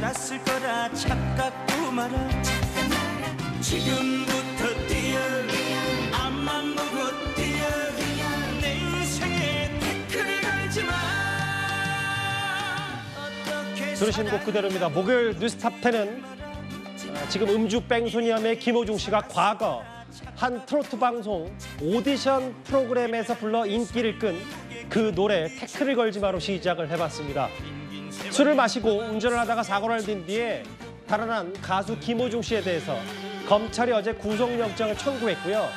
알았을 거라 착각도 말아 지금부터 뛰어 앞만 보고 뛰어 내 인생에 태클을 걸지마 들으신 곡 그대로입니다. 목요일 뉴스탑텐은 아, 지금 음주 뺑소니함의 김호중 씨가 과거 한 트로트 방송 오디션 프로그램에서 불러 인기를 끈 그 노래 태클을 걸지 마로 시작을 해봤습니다. 술을 마시고 운전을 하다가 사고를 낸 뒤에 달아난 가수 김호중 씨에 대해서 검찰이 어제 구속영장을 청구했고요.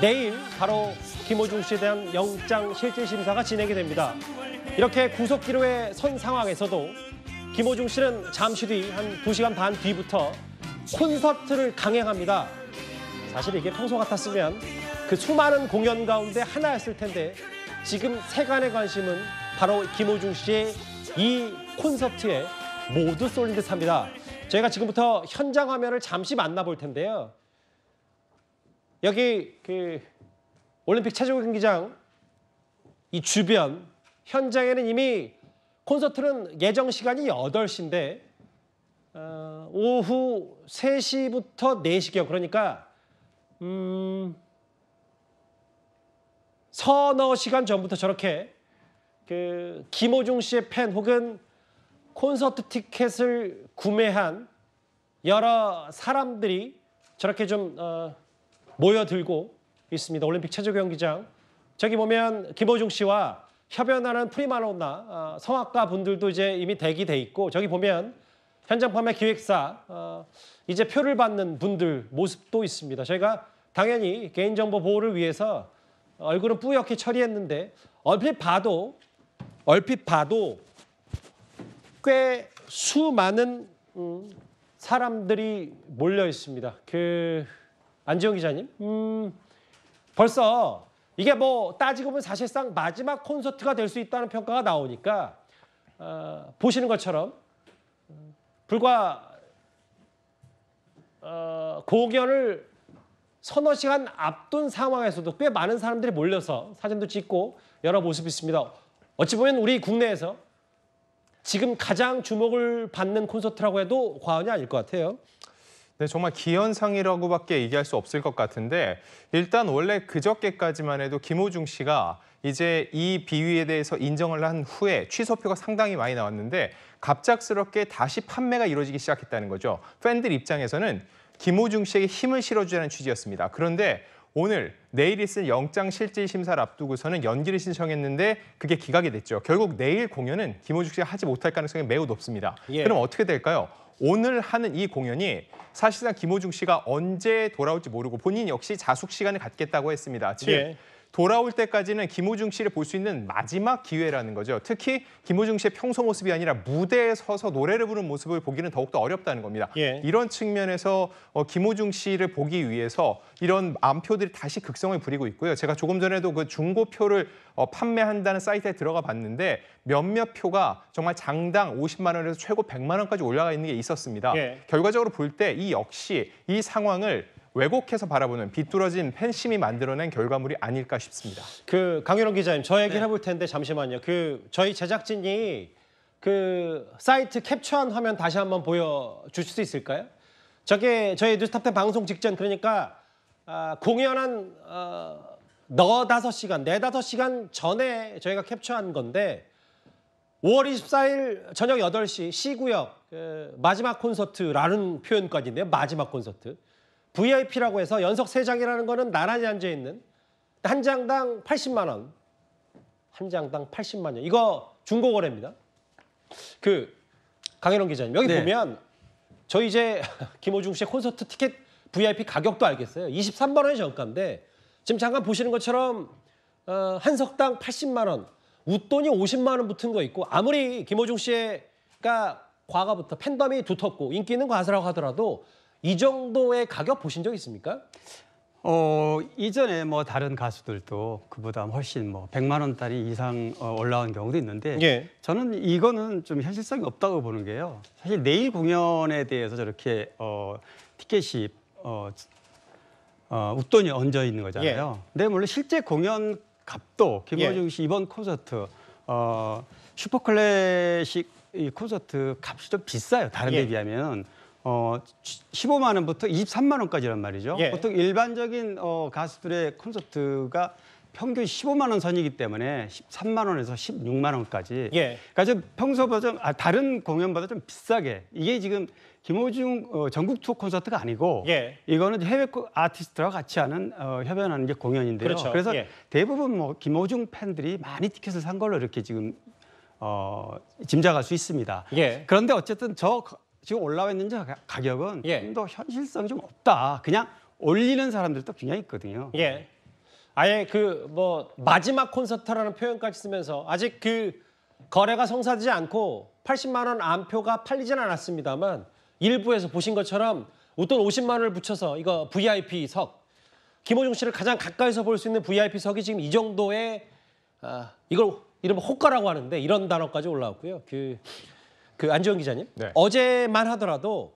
내일 바로 김호중 씨에 대한 영장 실질심사가 진행이 됩니다. 이렇게 구속기로에 선 상황에서도 김호중 씨는 잠시 뒤 한 두시간반 뒤부터 콘서트를 강행합니다. 사실 이게 평소 같았으면 그 수많은 공연 가운데 하나였을 텐데 지금 세간의 관심은 바로 김호중 씨의 이 콘서트에 모두 쏠린 듯합니다. 저희가 지금부터 현장 화면을 잠시 만나볼 텐데요. 여기 그 올림픽 체조 경기장 이 주변 현장에는 이미 콘서트는 예정 시간이 8시인데 어, 오후 3시부터 4시경 그러니까 음, 서너 시간 전부터 저렇게 그 김호중 씨의 팬 혹은 콘서트 티켓을 구매한 여러 사람들이 저렇게 좀 어, 모여들고 있습니다. 올림픽 체조경기장. 저기 보면 김호중 씨와 협연하는 프리마로나 어, 성악가 분들도 이제 이미 대기돼 있고 저기 보면 현장 판매 기획사 어, 이제 표를 받는 분들 모습도 있습니다. 저희가 당연히 개인정보 보호를 위해서 얼굴은 뿌옇게 처리했는데 얼핏 봐도 얼핏 봐도 꽤 수많은 음, 사람들이 몰려 있습니다. 그 안지영 기자님, 음, 벌써 이게 뭐 따지고 보면 사실상 마지막 콘서트가 될 수 있다는 평가가 나오니까 어, 보시는 것처럼 음, 불과 어, 공연을 서너 시간 앞둔 상황에서도 꽤 많은 사람들이 몰려서 사진도 찍고 여러 모습이 있습니다. 어찌 보면 우리 국내에서 지금 가장 주목을 받는 콘서트라고 해도 과언이 아닐 것 같아요. 네, 정말 기현상이라고밖에 얘기할 수 없을 것 같은데 일단 원래 그저께까지만 해도 김호중 씨가 이제 이 비위에 대해서 인정을 한 후에 취소표가 상당히 많이 나왔는데 갑작스럽게 다시 판매가 이루어지기 시작했다는 거죠. 팬들 입장에서는 김호중 씨에게 힘을 실어주자는 취지였습니다. 그런데 오늘 내일 있을 영장 실질 심사를 앞두고서는 연기를 신청했는데 그게 기각이 됐죠. 결국 내일 공연은 김호중 씨가 하지 못할 가능성이 매우 높습니다. 예. 그럼 어떻게 될까요? 오늘 하는 이 공연이 사실상 김호중 씨가 언제 돌아올지 모르고 본인 역시 자숙 시간을 갖겠다고 했습니다. 즉 예. 돌아올 때까지는 김호중 씨를 볼 수 있는 마지막 기회라는 거죠. 특히 김호중 씨의 평소 모습이 아니라 무대에 서서 노래를 부르는 모습을 보기는 더욱더 어렵다는 겁니다. 예. 이런 측면에서 어, 김호중 씨를 보기 위해서 이런 암표들이 다시 극성을 부리고 있고요. 제가 조금 전에도 그 중고표를 어, 판매한다는 사이트에 들어가 봤는데 몇몇 표가 정말 장당 50만 원에서 최고 100만 원까지 올라가 있는 게 있었습니다. 예. 결과적으로 볼 때 이 역시 이 상황을 왜곡해서 바라보는 비뚤어진 팬심이 만들어낸 결과물이 아닐까 싶습니다. 그 강윤호 기자님, 저 얘기를 네. 해볼 텐데 잠시만요. 그 저희 제작진이 그 사이트 캡처한 화면 다시 한번 보여주실 수 있을까요? 저게 저희 뉴스탑 때 방송 직전 그러니까 아, 공연한 어, 너 다섯 시간, 네 다섯 시간 전에 저희가 캡처한 건데 5월 24일 저녁 8시 시구역 그 마지막 콘서트라는 표현까지 있네요. 마지막 콘서트. VIP라고 해서 연속 세장이라는 거는 나란히 앉아있는 한 장당 80만 원. 한 장당 80만 원. 이거 중고 거래입니다. 그 강현원 기자님 여기 네. 보면 저 이제 김호중 씨의 콘서트 티켓 VIP 가격도 알겠어요. 23만 원이 정가인데 지금 잠깐 보시는 것처럼 어, 한 석당 80만 원, 웃돈이 50만 원 붙은 거 있고 아무리 김호중 씨가 과거부터 팬덤이 두텁고 인기 있는 과수라고 하더라도 이 정도의 가격 보신 적 있습니까? 어, 이전에 뭐 다른 가수들도 그보다 훨씬 뭐 100만 원짜리 이상 어, 올라온 경우도 있는데 예. 저는 이거는 좀 현실성이 없다고 보는 게요. 사실 내일 공연에 대해서 저렇게 어, 티켓이 어, 어, 웃돈이 얹어 있는 거잖아요. 예. 근데 물론 실제 공연 값도 김호중 예. 씨 이번 콘서트 어, 슈퍼클래식 이 콘서트 값이 좀 비싸요. 다른 예. 데 비하면. 어 15만 원부터 23만 원까지란 말이죠. 예. 보통 일반적인 어 가수들의 콘서트가 평균 15만 원 선이기 때문에 13만 원에서 16만 원까지. 예. 그러니까 지 평소보다 좀 아, 다른 공연보다 좀 비싸게 이게 지금 김호중 어, 전국 투어 콘서트가 아니고 예. 이거는 해외 아티스트와 같이 하는 어, 협연하는 게 공연인데요. 그렇죠. 그래서 예. 대부분 뭐 김호중 팬들이 많이 티켓을 산 걸로 이렇게 지금 어, 짐작할 수 있습니다. 예. 그런데 어쨌든 저 지금 올라와 있는 저 가격은 예. 좀더 현실성이 좀 없다. 그냥 올리는 사람들도 굉장히 있거든요. 예. 아예 그 뭐 마지막 콘서트라는 표현까지 쓰면서 아직 그 거래가 성사되지 않고 80만 원 안표가 팔리진 않았습니다만 일부에서 보신 것처럼 웃돈 50만 원을 붙여서 이거 VIP석 김호중 씨를 가장 가까이서 볼 수 있는 VIP석이 지금 이 정도의 아, 이걸 이름 호가라고 하는데 이런 단어까지 올라왔고요. 그, 그 안지원 기자님 네. 어제만 하더라도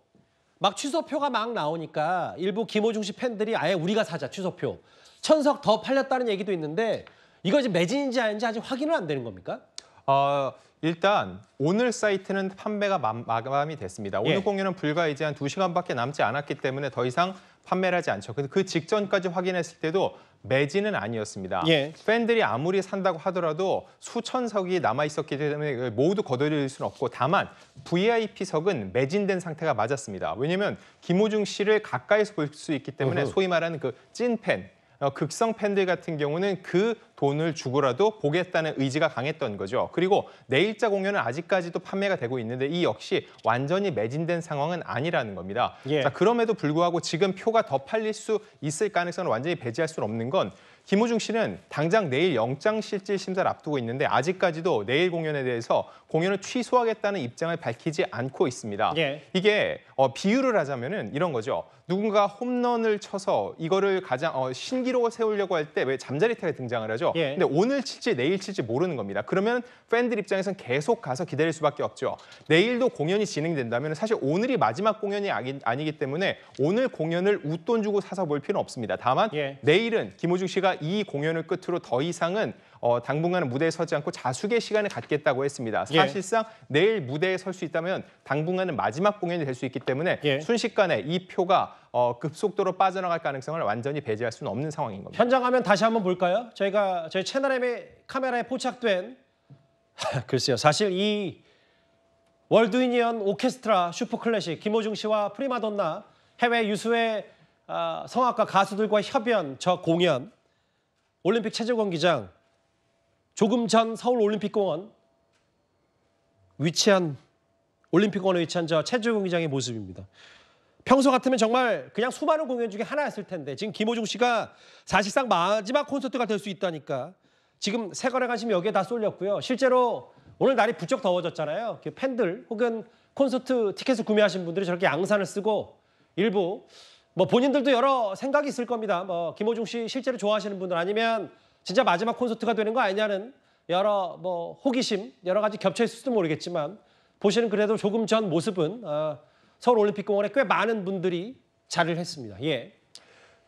막 취소표가 막 나오니까 일부 김호중 씨 팬들이 아예 우리가 사자 취소표 천석 더 팔렸다는 얘기도 있는데 이거 지금 매진인지 아닌지 아직 확인은 안 되는 겁니까? 어, 일단 오늘 사이트는 판매가 마감이 됐습니다. 오늘 예. 공연은 불과 이제 한2시간밖에 남지 않았기 때문에 더 이상 판매를 하지 않죠. 근데 그 직전까지 확인했을 때도 매진은 아니었습니다. 예. 팬들이 아무리 산다고 하더라도 수천석이 남아 있었기 때문에 모두 거둬들일 수는 없고 다만 VIP석은 매진된 상태가 맞았습니다. 왜냐하면 김호중 씨를 가까이서 볼 수 있기 때문에 소위 말하는 그 찐팬 어, 극성 팬들 같은 경우는 그 돈을 주고라도 보겠다는 의지가 강했던 거죠. 그리고 내일자 공연은 아직까지도 판매가 되고 있는데 이 역시 완전히 매진된 상황은 아니라는 겁니다. 예. 자, 그럼에도 불구하고 지금 표가 더 팔릴 수 있을 가능성을 완전히 배제할 수 없는 건 김호중 씨는 당장 내일 영장실질 심사를 앞두고 있는데 아직까지도 내일 공연에 대해서 공연을 취소하겠다는 입장을 밝히지 않고 있습니다. 예. 이게 어, 비유를 하자면 은 이런 거죠. 누군가 홈런을 쳐서 이거를 가장 어, 신기록을 세우려고 할 때 왜 잠자리 타가 등장을 하죠. 예. 근데 오늘 칠지 내일 칠지 모르는 겁니다. 그러면 팬들 입장에선 계속 가서 기다릴 수밖에 없죠. 내일도 공연이 진행된다면 사실 오늘이 마지막 공연이 아니, 기 때문에 오늘 공연을 웃돈 주고 사서 볼 필요는 없습니다. 다만 예. 내일은 김호중 씨가 이 공연을 끝으로 더 이상은 어, 당분간은 무대에 서지 않고 자숙의 시간을 갖겠다고 했습니다. 예. 사실상 예. 내일 무대에 설 수 있다면 당분간은 마지막 공연이 될 수 있기 때문에 예. 순식간에 이 표가 어, 급속도로 빠져나갈 가능성을 완전히 배제할 수는 없는 상황인 겁니다. 현장 화면 다시 한번 볼까요? 저희가 저희 채널 M 카메라에 포착된 글쎄요. 사실 이 월드유니언 오케스트라 슈퍼클래식 김호중 씨와 프리마돈나 해외 유수의 어, 성악가 가수들과 협연 저 공연 올림픽 체조경기장 조금 전 서울올림픽공원 위치한 올림픽공원에 위치한 저 체조경기장의 모습입니다. 평소 같으면 정말 그냥 수많은 공연 중에 하나였을 텐데 지금 김호중 씨가 사실상 마지막 콘서트가 될 수 있다니까 지금 세관의 관심이 여기에 다 쏠렸고요. 실제로 오늘 날이 부쩍 더워졌잖아요. 그 팬들 혹은 콘서트 티켓을 구매하신 분들이 저렇게 양산을 쓰고 일부 뭐 본인들도 여러 생각이 있을 겁니다. 뭐 김호중 씨 실제로 좋아하시는 분들 아니면 진짜 마지막 콘서트가 되는 거 아니냐는 여러 뭐 호기심 여러 가지 겹쳐 있을지도 모르겠지만 보시는 그래도 조금 전 모습은 어, 서울올림픽공원에 꽤 많은 분들이 자리를 했습니다. 예.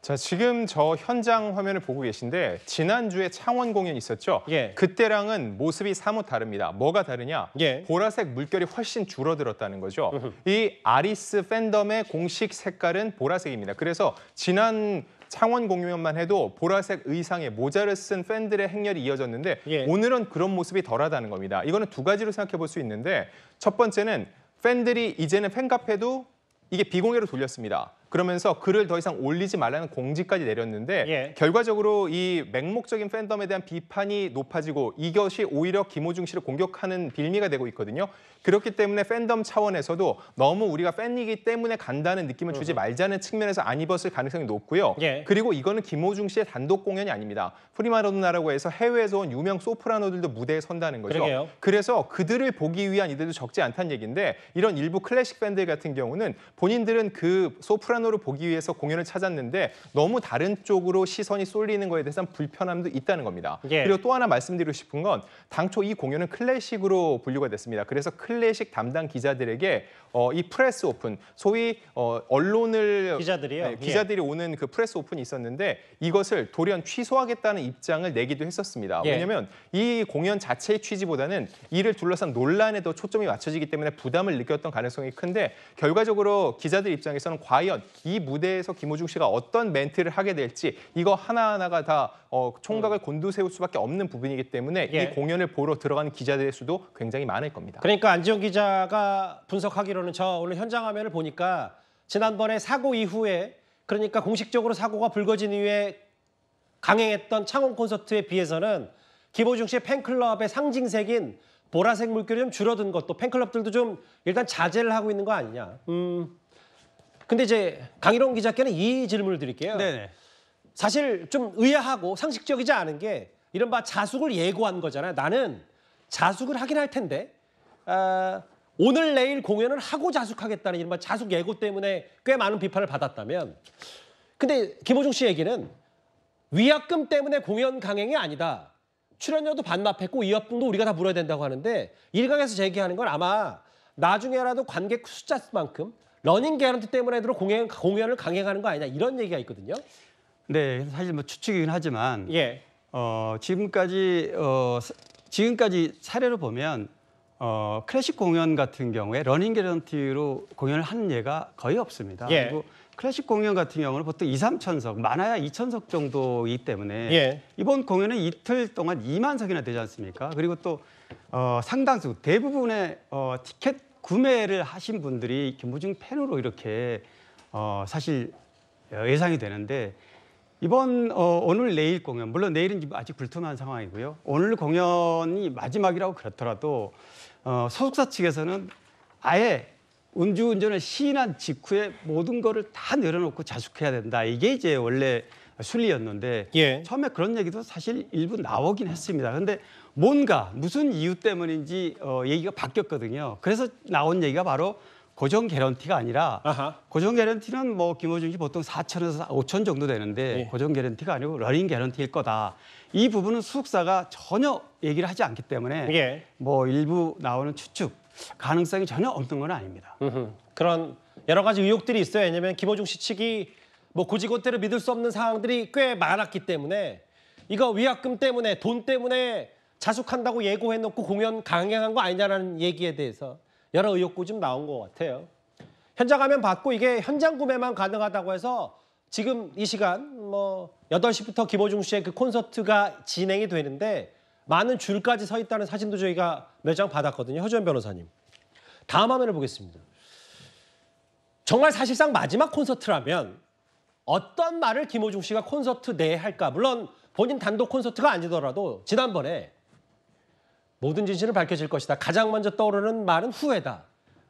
자, 지금 저 현장 화면을 보고 계신데 지난주에 창원 공연 있었죠? 예. 그때랑은 모습이 사뭇 다릅니다. 뭐가 다르냐? 예. 보라색 물결이 훨씬 줄어들었다는 거죠. 이 아리스 팬덤의 공식 색깔은 보라색입니다. 그래서 지난 창원 공연만 해도 보라색 의상에 모자를 쓴 팬들의 행렬이 이어졌는데 예. 오늘은 그런 모습이 덜하다는 겁니다. 이거는 두 가지로 생각해 볼 수 있는데 첫 번째는 팬들이 이제는 팬카페도 이게 비공개로 돌렸습니다. 그러면서 글을 더 이상 올리지 말라는 공지까지 내렸는데 예. 결과적으로 이 맹목적인 팬덤에 대한 비판이 높아지고 이것이 오히려 김호중 씨를 공격하는 빌미가 되고 있거든요. 그렇기 때문에 팬덤 차원에서도 너무 우리가 팬이기 때문에 간다는 느낌을 주지 음. 말자는 측면에서 안 입었을 가능성이 높고요. 예. 그리고 이거는 김호중 씨의 단독 공연이 아닙니다. 프리마로나라고 해서 해외에서 온 유명 소프라노들도 무대에 선다는 거죠. 그러게요. 그래서 그들을 보기 위한 이들도 적지 않다는 얘기인데 이런 일부 클래식 밴드 같은 경우는 본인들은 그 소프라노를 보기 위해서 공연을 찾았는데 너무 다른 쪽으로 시선이 쏠리는 거에 대해서 는 불편함도 있다는 겁니다. 예. 그리고 또 하나 말씀드리고 싶은 건 당초 이 공연은 클래식으로 분류가 됐습니다. 그래서 클 클래식 담당 기자들에게 어, 이 프레스 오픈, 소위 어, 언론을 기자들이요. 네, 예. 기자들이 예. 오는 그 프레스 오픈이 있었는데 이것을 돌연 취소하겠다는 입장을 내기도 했었습니다. 예. 왜냐하면 이 공연 자체의 취지보다는 이를 둘러싼 논란에 더 초점이 맞춰지기 때문에 부담을 느꼈던 가능성이 큰데 결과적으로 기자들 입장에서는 과연 이 무대에서 김호중 씨가 어떤 멘트를 하게 될지 이거 하나하나가 다 어, 총각을 음. 곤두세울 수밖에 없는 부분이기 때문에 예. 이 공연을 보러 들어가는 기자들의 수도 굉장히 많을 겁니다. 그러니까 안지용 기자가 분석하기로는 저 오늘 현장 화면을 보니까 지난번에 사고 이후에 그러니까 공식적으로 사고가 불거진 이후에 강행했던 창원 콘서트에 비해서는 김호중 씨의 팬클럽의 상징색인 보라색 물결이 좀 줄어든 것도 팬클럽들도 좀 일단 자제를 하고 있는 거 아니냐. 음. 근데 이제 강희롱 기자께는 이 질문을 드릴게요. 네네. 사실 좀 의아하고 상식적이지 않은 게 이른바 자숙을 예고한 거잖아요. 나는 자숙을 하긴 할 텐데 아, 오늘 내일 공연을 하고 자숙하겠다는 이른바 자숙 예고 때문에 꽤 많은 비판을 받았다면 근데 김호중 씨 얘기는 위약금 때문에 공연 강행이 아니다. 출연료도 반납했고 위약금도 우리가 다 물어야 된다고 하는데 일각에서 제기하는 건 아마 나중에라도 관객 숫자만큼 러닝 개런트 때문에도 공연, 공연을 강행하는 거 아니냐 이런 얘기가 있거든요. 네, 사실 뭐 추측이긴 하지만 예. 어, 지금까지 어, 지금까지 사례로 보면 어, 클래식 공연 같은 경우에 러닝 게런티로 공연을 하는 예가 거의 없습니다. 예. 그리고 클래식 공연 같은 경우는 보통 2, 3천석, 많아야 2천석 정도이기 때문에 예. 이번 공연은 이틀 동안 2만 석이나 되지 않습니까? 그리고 또 어, 상당수 대부분의 어, 티켓 구매를 하신 분들이 김무중 팬으로 이렇게 어, 사실 예상이 되는데 이번 어, 오늘 내일 공연 물론 내일은 아직 불투명한 상황이고요. 오늘 공연이 마지막이라고 그렇더라도 어, 소속사 측에서는 아예 음주운전을 시인한 직후에 모든 거를 다 내려놓고 자숙해야 된다. 이게 이제 원래 순리였는데 예. 처음에 그런 얘기도 사실 일부 나오긴 했습니다. 근데 뭔가 무슨 이유 때문인지 어, 얘기가 바뀌었거든요. 그래서 나온 얘기가 바로 고정 개런티가 아니라 아하. 고정 개런티는 뭐 김호중이 보통 4천에서 5천 정도 되는데 예. 고정 개런티가 아니고 러닝 개런티일 거다. 이 부분은 수석사가 전혀 얘기를 하지 않기 때문에 예. 뭐 일부 나오는 추측 가능성이 전혀 없는 건 아닙니다. 음흠. 그런 여러 가지 의혹들이 있어요. 왜냐하면 김호중 씨 측이 뭐 고지고대로 믿을 수 없는 상황들이 꽤 많았기 때문에 이거 위약금 때문에 돈 때문에 자숙한다고 예고해놓고 공연 강행한 거 아니냐라는 얘기에 대해서 여러 의혹도좀 나온 것 같아요. 현장 가면 받고 이게 현장 구매만 가능하다고 해서 지금 이 시간 뭐 8시부터 김호중 씨의 그 콘서트가 진행이 되는데 많은 줄까지 서 있다는 사진도 저희가 몇 장 받았거든요. 허주현 변호사님. 다음 화면을 보겠습니다. 정말 사실상 마지막 콘서트라면 어떤 말을 김호중 씨가 콘서트 내에 할까? 물론 본인 단독 콘서트가 아니더라도 지난번에 모든 진실은 밝혀질 것이다. 가장 먼저 떠오르는 말은 후회다.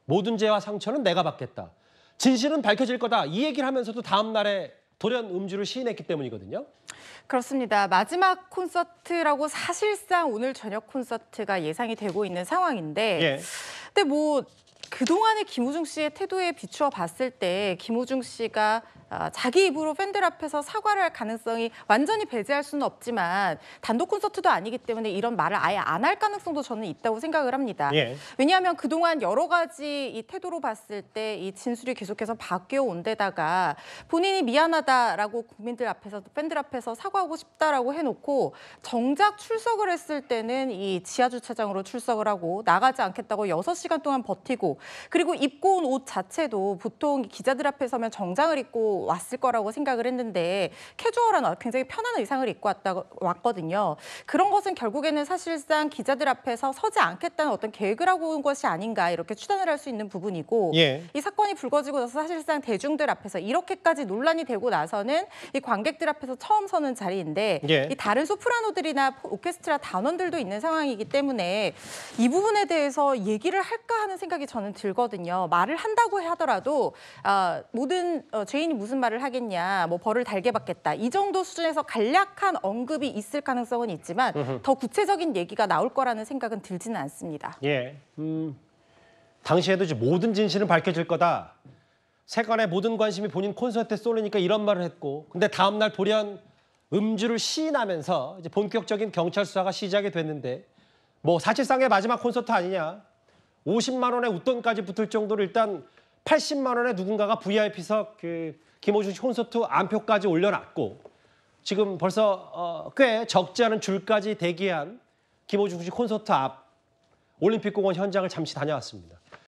모든 죄와 상처는 내가 받겠다. 진실은 밝혀질 거다. 이 얘기를 하면서도 다음 날에 돌연 음주를 시인했기 때문이거든요. 그렇습니다. 마지막 콘서트라고 사실상 오늘 저녁 콘서트가 예상이 되고 있는 상황인데 예. 근데 뭐 그동안의 김우중 씨의 태도에 비추어 봤을 때김우중 씨가 어, 자기 입으로 팬들 앞에서 사과를 할 가능성이 완전히 배제할 수는 없지만 단독 콘서트도 아니기 때문에 이런 말을 아예 안 할 가능성도 저는 있다고 생각을 합니다. 예. 왜냐하면 그동안 여러 가지 이 태도로 봤을 때 이 진술이 계속해서 바뀌어 온 데다가 본인이 미안하다라고 국민들 앞에서 팬들 앞에서 사과하고 싶다라고 해놓고 정작 출석을 했을 때는 이 지하 주차장으로 출석을 하고 나가지 않겠다고 여섯 시간 동안 버티고 그리고 입고 온 옷 자체도 보통 기자들 앞에 서면 정장을 입고 왔을 거라고 생각을 했는데 캐주얼한 어, 굉장히 편안한 의상을 입고 왔다 왔거든요. 그런 것은 결국에는 사실상 기자들 앞에서 서지 않겠다는 어떤 계획을 하고 온 것이 아닌가 이렇게 추단을 할 수 있는 부분이고 예. 이 사건이 불거지고 나서 사실상 대중들 앞에서 이렇게까지 논란이 되고 나서는 이 관객들 앞에서 처음 서는 자리인데 예. 이 다른 소프라노들이나 오케스트라 단원들도 있는 상황이기 때문에 이 부분에 대해서 얘기를 할까 하는 생각이 저는 들거든요. 말을 한다고 하더라도 아, 모든 어, 죄인이 무슨 말을 하겠냐, 뭐 벌을 달게 받겠다 이 정도 수준에서 간략한 언급이 있을 가능성은 있지만 더 구체적인 얘기가 나올 거라는 생각은 들지는 않습니다. 예, 음, 당시에도 이제 모든 진실은 밝혀질 거다. 세간의 모든 관심이 본인 콘서트에 쏠리니까 이런 말을 했고, 근데 다음 날 돌연 음주를 시인하면서 이제 본격적인 경찰 수사가 시작이 됐는데, 뭐 사실상의 마지막 콘서트 아니냐? 50만 원의 웃돈까지 붙을 정도로 일단 80만 원에 누군가가 VIP석 그 김호준 씨 콘서트 안표까지 올려놨고 지금 벌써 어, 꽤 적지 않은 줄까지 대기한 김호준 씨 콘서트 앞 올림픽공원 현장을 잠시 다녀왔습니다.